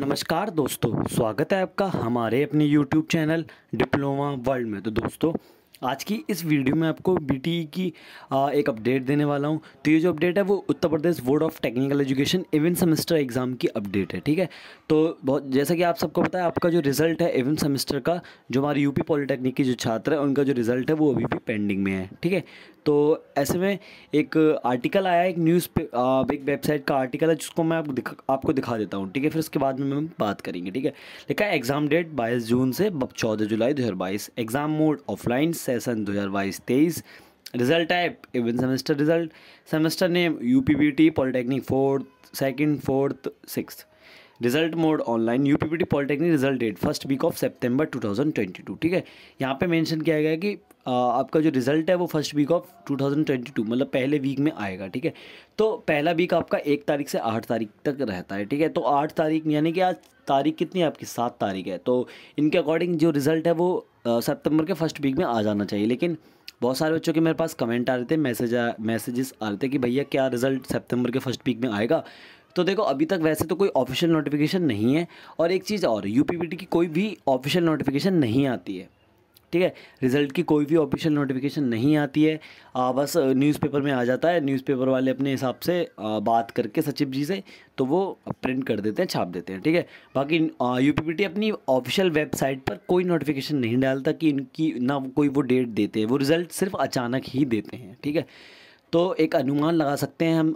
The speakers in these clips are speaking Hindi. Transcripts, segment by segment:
नमस्कार दोस्तों स्वागत है आपका हमारे अपने यूट्यूब चैनल डिप्लोमा वर्ल्ड में तो दोस्तों आज की इस वीडियो में आपको बी e की एक अपडेट देने वाला हूँ तो ये जो अपडेट है वो Uttar Pradesh board of technical education even semester exam की अपडेट है ठीक है तो बहुत जैसा कि आप सबको पता है आपका जो रिज़ल्ट है इवन सेमेस्टर का जो हमारे यूपी पॉलिटेक्निक की जो छात्र है उनका जो रिज़ल्ट है वो अभी भी पेंडिंग में है ठीक है तो ऐसे में एक आर्टिकल आया एक न्यूज़ एक वेबसाइट का आर्टिकल है जिसको मैं आपको दिखा आपको दिखा देता हूँ ठीक है फिर उसके बाद में हम बात करेंगे ठीक है लिखा है एग्ज़ाम डेट बाईस जून से चौदह जुलाई दो हज़ार बाईस एग्ज़ाम मोड ऑफलाइन सेशन दो हज़ार बाईस तेईस result type even semester result semester name U P B T polytechnic fourth second fourth six result mode online U P B T polytechnic result date first week of September two thousand twenty two ठीक है यहाँ पे मेंशन किया गया कि आपका जो रिज़ल्ट है वो फर्स्ट वीक ऑफ 2022 मतलब पहले वीक में आएगा ठीक है तो पहला वीक आपका एक तारीख से आठ तारीख तक रहता है ठीक है तो आठ तारीख यानी कि आज तारीख कितनी है आपकी सात तारीख है तो इनके अकॉर्डिंग जो रिज़ल्ट है वो सितंबर के फर्स्ट वीक में आ जाना चाहिए लेकिन बहुत सारे बच्चों के मेरे पास कमेंट आ रहे थे मैसेज मैसेजेस आ रहे थे कि भैया क्या रिज़ल्ट सेप्टेम्बर के फर्स्ट वीक में आएगा तो देखो अभी तक वैसे तो कोई ऑफिशियल नोटिफिकेशन नहीं है और एक चीज़ और यू की कोई भी ऑफिशियल नोटिफिकेशन नहीं आती है ठीक है रिजल्ट की कोई भी ऑफिशियल नोटिफिकेशन नहीं आती है आ, बस न्यूज़पेपर में आ जाता है न्यूज़पेपर वाले अपने हिसाब से आ, बात करके सचिव जी से तो वो प्रिंट कर देते हैं छाप देते हैं ठीक है बाकी यूपीपीटी अपनी ऑफिशियल वेबसाइट पर कोई नोटिफिकेशन नहीं डालता कि इनकी ना कोई वो डेट देते हैं वो रिज़ल्ट सिर्फ अचानक ही देते हैं ठीक है तो एक अनुमान लगा सकते हैं हम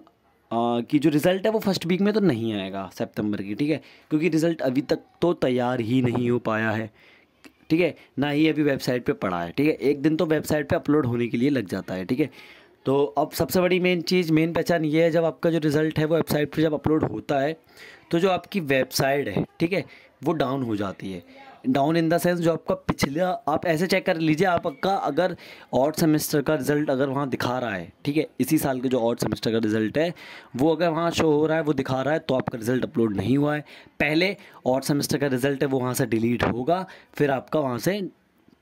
आ, कि जो रिज़ल्ट है वो फर्स्ट वीक में तो नहीं आएगा सेप्टेम्बर की ठीक है क्योंकि रिज़ल्ट अभी तक तो तैयार ही नहीं हो पाया है ठीक है ना ही अभी वेबसाइट पे पड़ा है ठीक है एक दिन तो वेबसाइट पे अपलोड होने के लिए लग जाता है ठीक है तो अब सबसे बड़ी मेन चीज़ मेन पहचान ये है जब आपका जो रिज़ल्ट है वो वेबसाइट पर जब अपलोड होता है तो जो आपकी वेबसाइट है ठीक है वो डाउन हो जाती है डाउन इन द सेंस जो आपका पिछला आप ऐसे चेक कर लीजिए आपका अगर ऑड सेमेस्टर का रिजल्ट अगर वहाँ दिखा रहा है ठीक है इसी साल के जो ऑड सेमेस्टर का रिजल्ट है वो अगर वहाँ शो हो रहा है वो दिखा रहा है तो आपका रिजल्ट अपलोड नहीं हुआ है पहले ऑड सेमेस्टर का रिजल्ट है वो वहाँ से डिलीट होगा फिर आपका वहाँ से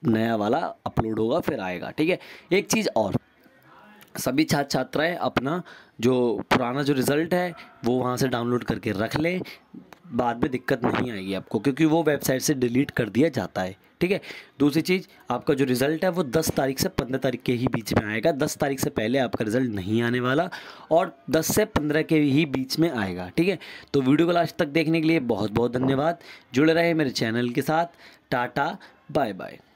नया वाला अपलोड होगा फिर आएगा ठीक है एक चीज़ और सभी छात्र छात्राएँ अपना जो पुराना जो रिज़ल्ट है वो वहाँ से डाउनलोड करके रख लें बाद में दिक्कत नहीं आएगी आपको क्योंकि वो वेबसाइट से डिलीट कर दिया जाता है ठीक है दूसरी चीज़ आपका जो रिज़ल्ट है वो 10 तारीख से 15 तारीख के ही बीच में आएगा 10 तारीख से पहले आपका रिज़ल्ट नहीं आने वाला और 10 से 15 के ही बीच में आएगा ठीक है तो वीडियो को लास्ट तक देखने के लिए बहुत बहुत धन्यवाद जुड़े रहे मेरे चैनल के साथ टाटा बाय बाय